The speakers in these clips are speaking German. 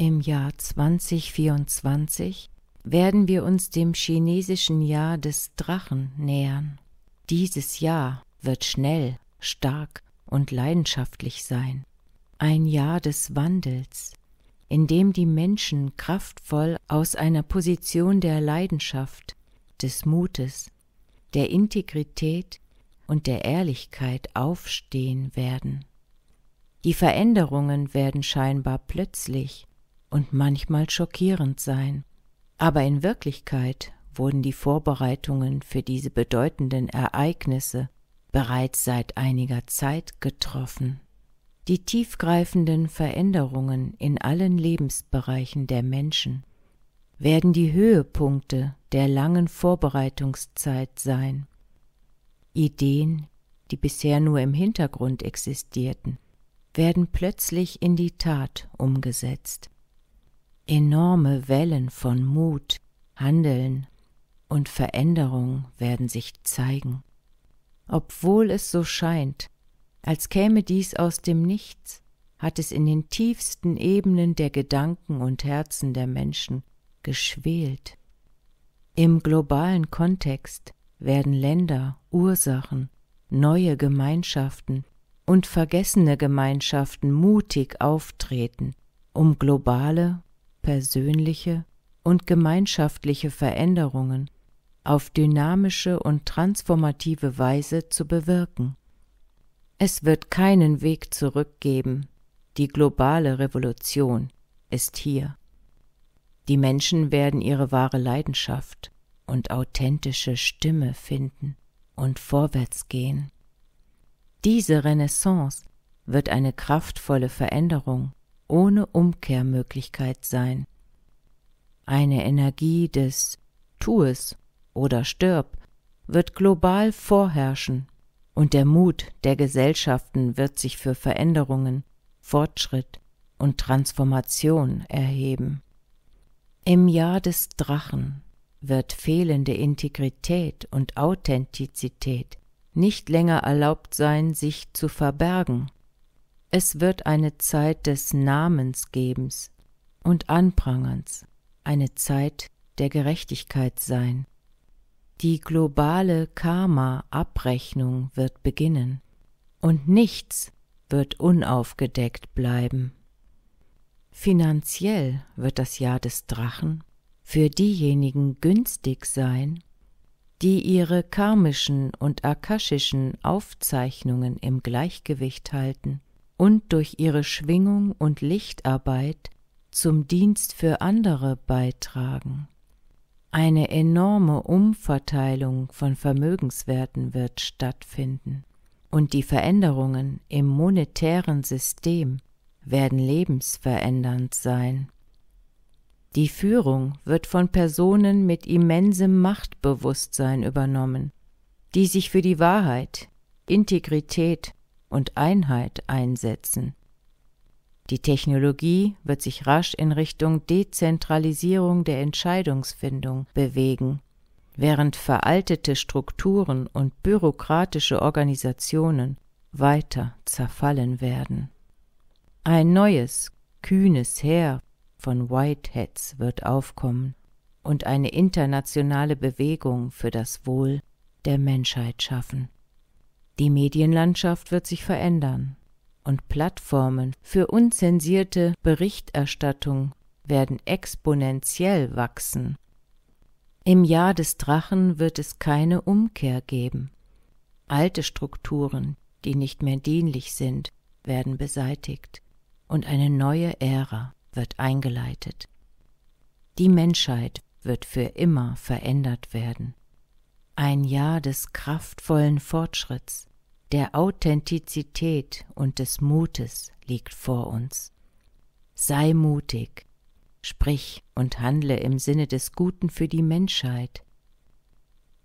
Im Jahr 2024 werden wir uns dem chinesischen Jahr des Drachen nähern. Dieses Jahr wird schnell, stark und leidenschaftlich sein. Ein Jahr des Wandels, in dem die Menschen kraftvoll aus einer Position der Leidenschaft, des Mutes, der Integrität und der Ehrlichkeit aufstehen werden. Die Veränderungen werden scheinbar plötzlich, und manchmal schockierend sein. Aber in Wirklichkeit wurden die Vorbereitungen für diese bedeutenden Ereignisse bereits seit einiger Zeit getroffen. Die tiefgreifenden Veränderungen in allen Lebensbereichen der Menschen werden die Höhepunkte der langen Vorbereitungszeit sein. Ideen, die bisher nur im Hintergrund existierten, werden plötzlich in die Tat umgesetzt. Enorme Wellen von Mut, Handeln und Veränderung werden sich zeigen. Obwohl es so scheint, als käme dies aus dem Nichts, hat es in den tiefsten Ebenen der Gedanken und Herzen der Menschen geschwelt. Im globalen Kontext werden Länder, Ursachen, neue Gemeinschaften und vergessene Gemeinschaften mutig auftreten, um globale persönliche und gemeinschaftliche Veränderungen auf dynamische und transformative Weise zu bewirken. Es wird keinen Weg zurückgeben. Die globale Revolution ist hier. Die Menschen werden ihre wahre Leidenschaft und authentische Stimme finden und vorwärts gehen. Diese Renaissance wird eine kraftvolle Veränderung ohne Umkehrmöglichkeit sein. Eine Energie des Tu es oder stirb wird global vorherrschen, und der Mut der Gesellschaften wird sich für Veränderungen, Fortschritt und Transformation erheben. Im Jahr des Drachen wird fehlende Integrität und Authentizität nicht länger erlaubt sein, sich zu verbergen es wird eine Zeit des Namensgebens und Anprangerns, eine Zeit der Gerechtigkeit sein. Die globale Karma-Abrechnung wird beginnen und nichts wird unaufgedeckt bleiben. Finanziell wird das Jahr des Drachen für diejenigen günstig sein, die ihre karmischen und akashischen Aufzeichnungen im Gleichgewicht halten und durch ihre Schwingung und Lichtarbeit zum Dienst für andere beitragen. Eine enorme Umverteilung von Vermögenswerten wird stattfinden, und die Veränderungen im monetären System werden lebensverändernd sein. Die Führung wird von Personen mit immensem Machtbewusstsein übernommen, die sich für die Wahrheit, Integrität und Einheit einsetzen. Die Technologie wird sich rasch in Richtung Dezentralisierung der Entscheidungsfindung bewegen, während veraltete Strukturen und bürokratische Organisationen weiter zerfallen werden. Ein neues, kühnes Heer von Whiteheads wird aufkommen und eine internationale Bewegung für das Wohl der Menschheit schaffen. Die Medienlandschaft wird sich verändern und Plattformen für unzensierte Berichterstattung werden exponentiell wachsen. Im Jahr des Drachen wird es keine Umkehr geben. Alte Strukturen, die nicht mehr dienlich sind, werden beseitigt und eine neue Ära wird eingeleitet. Die Menschheit wird für immer verändert werden. Ein Jahr des kraftvollen Fortschritts, der Authentizität und des Mutes liegt vor uns. Sei mutig, sprich und handle im Sinne des Guten für die Menschheit.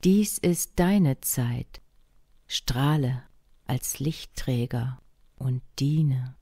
Dies ist deine Zeit. Strahle als Lichtträger und diene.